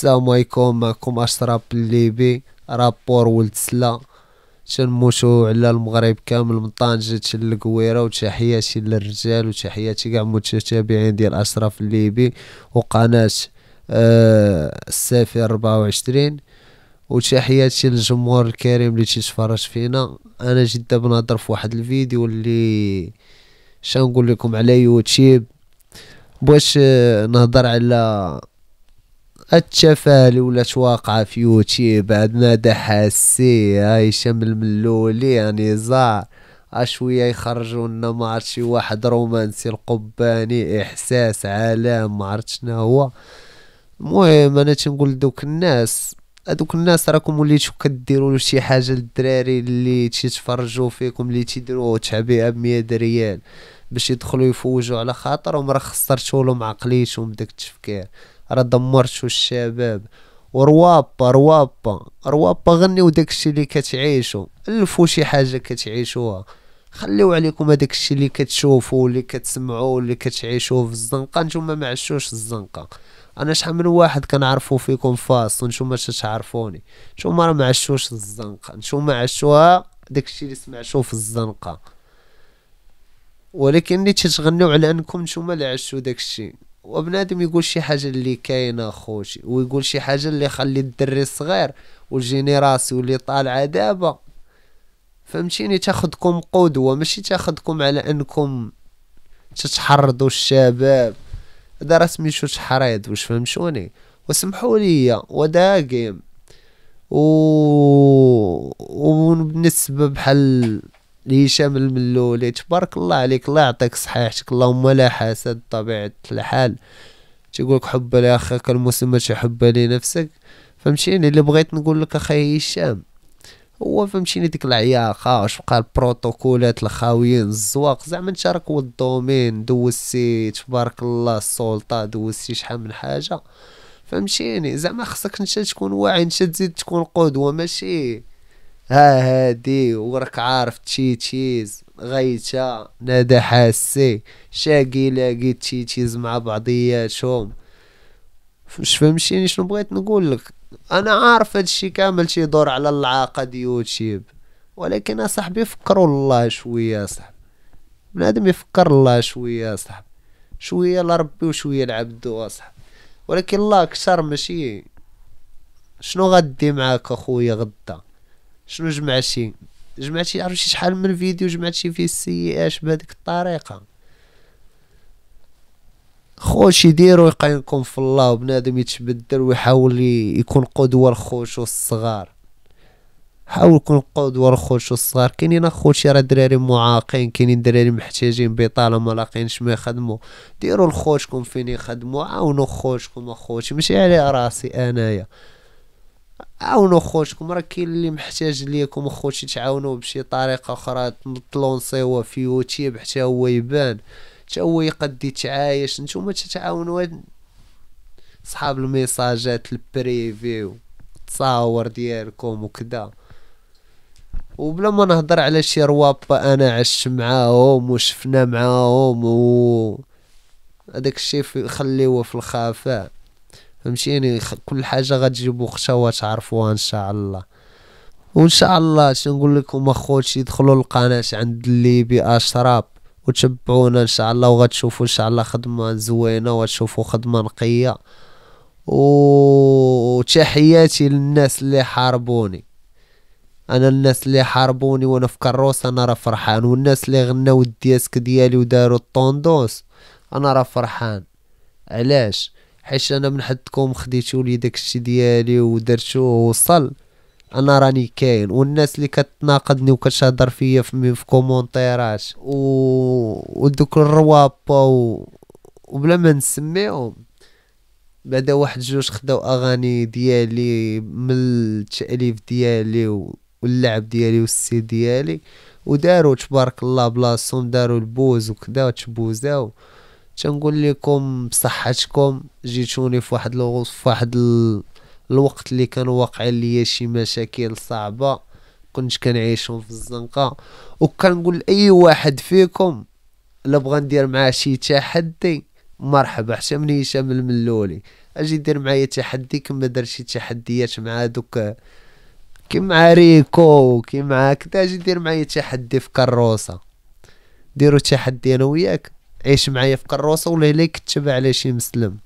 السلام عليكم معكم اشرف الليبي رابور ولد سلا تنموتو على المغرب كامل من طنجة للقويرة وتحياتي للرجال وتحياتي كاع المتتابعين ديال اشرف الليبي وقناة آه عشرين 24 وتحياتي للجمهور الكريم اللي تيتفرج فينا انا جدا بنهضر في واحد الفيديو اللي شنقول لكم على يوتيوب بغيت آه، نهضر على التفالي ولات واقعة في يوتيوب عندنا دا حاسي هشام الملولي نزار يعني اشويه يخرجوا لنا ما شي واحد رومانسي القباني احساس عالم ما عرفتش شنو هو المهم انا تنقول دوك الناس هذوك الناس راكم وليتو كديروا شي حاجه للدراري اللي تيتفرجوا فيكم اللي تيديروا تعبئه ب 100 ريال باش يدخلوا يفوجوا على خاطرهم راه خسرتوا لهم عقليتهم بداك التفكير راه دمرتو الشباب وروابا روابا روابا غنيو داكشي اللي كتعيشو الفو شي حاجه كتعيشوها خليو عليكم هذاك الشيء اللي كتشوفوا اللي كتسمعوا اللي كتعيشوا في الزنقه نتوما ما عشوش الزنقه انا شحال من واحد كنعرفو فيكم فاس ونتوما تتعرفوني نتوما راه ما عشوش الزنقه نتوما عشوها داك الشيء اللي سمعتوه في الزنقه ولكن اللي تتغنيو على انكم نتوما اللي عشتو داك الشيء وبنادم يقول شي حاجه اللي كاينه خوتي ويقول شي حاجه اللي خلي الدري الصغير والجينيراسي واللي طالعه دابا فهمتيني تاخدكم قدوه ماشي تاخدكم على انكم تتحرضوا الشباب هذا راه سميتو تحريض واش فهمتوني وسمحوا لي ودا جيم و وبالنسبه بحال لهشام الملولي تبارك الله عليك الله يعطيك صحيحتك اللهم لا حسد طبيعة الحال تيقولك حب لاخاك المسلم حب لنفسك فهمتيني اللي بغيت نقول لك اخي هشام هو فهمتيني ديك العياقه واش بقى البروتوكولات الخاويين الزواق زعما انت راك والدومين دوزتي تبارك الله السلطه دوزتي شحال من حاجه فهمتيني زعما خصك انت تكون واعي انت تزيد تكون قدوه ماشي ها هادي وراك عارف تشي تشيز غيتا ندى حاسي شاقي لاقي تشي تشيز مع بعضياتهم مش فهمتيني شنو بغيت نقول لك انا عارف هادشي كامل تيدور على العاقه يوتيوب ولكن اصاحبي فكروا الله شويه اصاحبي بنادم يفكر الله شويه اصاحبي شويه لربي وشويه لعبدو اصاحبي ولكن الله اكثر ماشي شنو غدي معاك اخويا غدا شنو جمعتي جمعتي عرفتي شحال من فيديو جمعت في فيه اش بهذيك الطريقه خوش يديرو يقينكم في الله وبنادم يتبدل ويحاول يكون قدوه لخوتو الصغار حاول يكون قدوه لخوتو الصغار كاينين اخوتي راه دراري معاقين كاينين دراري محتاجين بطاله ما لاقينش ما يخدموا ديروا لخوتكم فين يخدموا عاونوا خوتكم اخوتي ماشي على راسي انايا عاونوا خوتكم راه كاين اللي محتاج ليكم خوتي تعاونوه بشي طريقه اخرى تلونسيوه في يوتيوب حتى هو يبان حتى هو يقد يتعايش نتوما تتعاونوا صحاب الميساجات البريفي التصاور ديالكم وكذا وبلا ما نهضر على شي روابا انا عشت معاهم وشفنا معاهم و هذاك الشيء خليوه في الخفاء فهمتيني كل حاجه غتجيب وقتها وتعرفوها ان شاء الله وان شاء الله تنقول لكم اخوتي دخلوا القناه عند الليبي اشراب وتبعونا ان شاء الله وغتشوفوا ان شاء الله خدمه زوينه وتشوفوا خدمه نقيه وتحياتي للناس اللي حاربوني انا الناس اللي حاربوني وانا في كروس انا راه فرحان والناس اللي غناو الديسك ديالي وداروا الطوندوس انا راه فرحان علاش حيت انا من حدكم خديتو لي داكشي ديالي ودرتو ووصل انا راني كاين والناس اللي كتناقضني وكتهضر فيا في, في كومونتيرات و... ودوك الروابا و... وبلا ما نسميهم بعدا واحد جوج خداو اغاني ديالي من التاليف ديالي و... واللعب ديالي والسي ديالي وداروا تبارك الله بلاصتهم داروا البوز وكدا تبوزاو تنقول لكم بصحتكم جيتوني في واحد في واحد الوقت اللي كان واقع ليا شي مشاكل صعبه كنت كنعيشهم في الزنقه وكنقول لاي واحد فيكم الا بغى ندير معاه شي تحدي مرحبا حتى من هشام الملولي اجي دير معايا تحدي كما دار شي تحديات مع دوك كي مع ريكو كي مع كدا اجي دير معايا تحدي في كروسه ديرو تحدي انا وياك عيش معايا في كروسه ولا الا يكتب على شي مسلم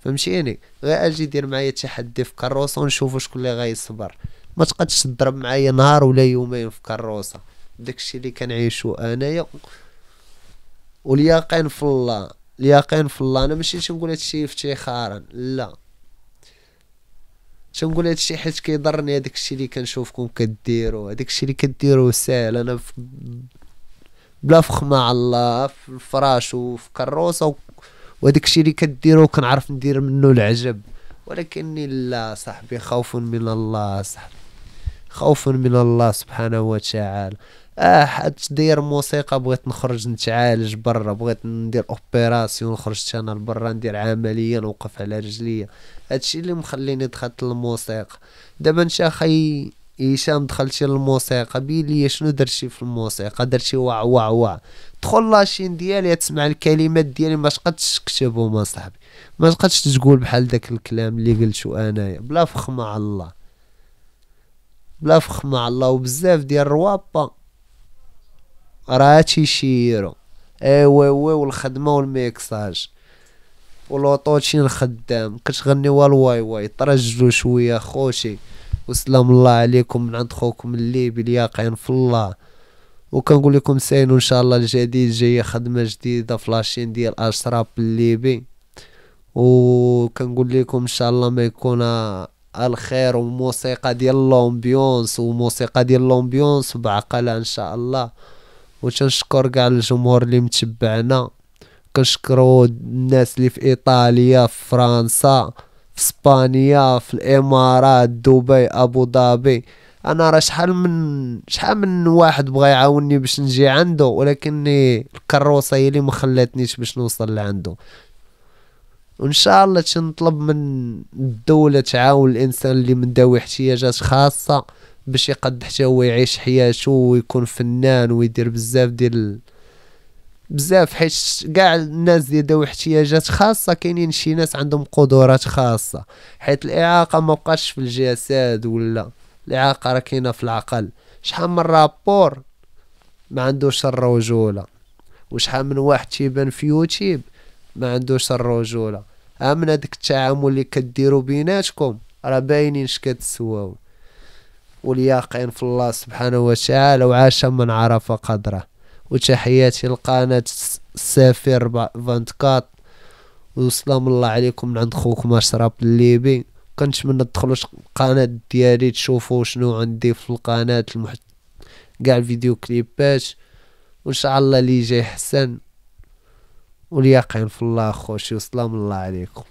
فهمتيني يعني غير اجي دير معايا تحدي في كروسه ونشوف شكون اللي غيصبر ما تقدش تضرب معايا نهار ولا يومين في كروسه داكشي اللي كنعيشو انايا واليقين في الله اليقين في الله انا ماشي تنقول هادشي افتخارا لا تنقول هادشي حيت كيضرني هداك اللي كنشوفكم كديرو هداك اللي كديرو ساهل انا في بلا فخمة على الله في الفراش وفي كروسة وهداك الشيء اللي كديرو كنعرف ندير منه العجب ولكني لا صاحبي خوف من الله صاحبي خوف من الله سبحانه وتعالى اه حد داير موسيقى بغيت نخرج نتعالج برا بغيت ندير اوبيراسيون خرجت انا لبرا ندير عمليه نوقف على رجليا هادشي اللي مخليني دخلت للموسيقى دابا انت اخي هشام دخلتي للموسيقى بين ليا شنو درتي في الموسيقى درتي واع واع واع دخل لاشين ديالي تسمع الكلمات ديالي ما تقدش تكتبهم اصاحبي ما تقدش تقول بحال داك الكلام اللي قلتو انايا بلا فخ مع الله بلا فخ مع الله وبزاف ديال الروابا راه تيشيرو ايوا ايوا والخدمه والميكساج ولوطوتشين الخدام كتغني والواي واي ترجلو شويه خوشي وسلام الله عليكم من عند خوكم الليبي اليقين في الله وكنقول لكم ساينوا ان شاء الله الجديد جايه خدمه جديده في لاشين ديال اشراب الليبي وكنقول لكم ان شاء الله ما يكون الخير وموسيقى ديال لومبيونس وموسيقى ديال لومبيونس بعقله ان شاء الله وتنشكر كاع الجمهور اللي متبعنا كنشكرو الناس اللي في ايطاليا في فرنسا في اسبانيا في الامارات دبي ابو ظبي انا راه شحال من شحال من واحد بغى يعاوني باش نجي عنده ولكني الكروسه هي اللي ما خلاتنيش باش نوصل لعنده وان شاء الله تنطلب من الدوله تعاون الانسان اللي مداوي احتياجات خاصه باش يقد حتى هو يعيش حياته ويكون فنان ويدير بزاف ديال بزاف حيت كاع الناس ديال ذوي احتياجات خاصه كاينين شي ناس عندهم قدرات خاصه حيت الاعاقه ما بقاش في الجسد ولا الاعاقه راه كاينه في العقل شحال من رابور ما عندوش الرجوله وشحال من واحد تيبان في يوتيوب ما عندوش الرجوله ها من هداك التعامل اللي كديروا بيناتكم راه باينين اش كتسواو واليقين في الله سبحانه وتعالى وعاش من عرف قدره وتحياتي لقناة سافر 24 وسلام الله عليكم من عند خوكم اشرف الليبي كنتمنى تدخلوا القناة ديالي تشوفوا شنو عندي في القناة المحت... كاع الفيديو كليبات وان شاء الله اللي جاي حسن واليقين في الله خوشي وسلام الله عليكم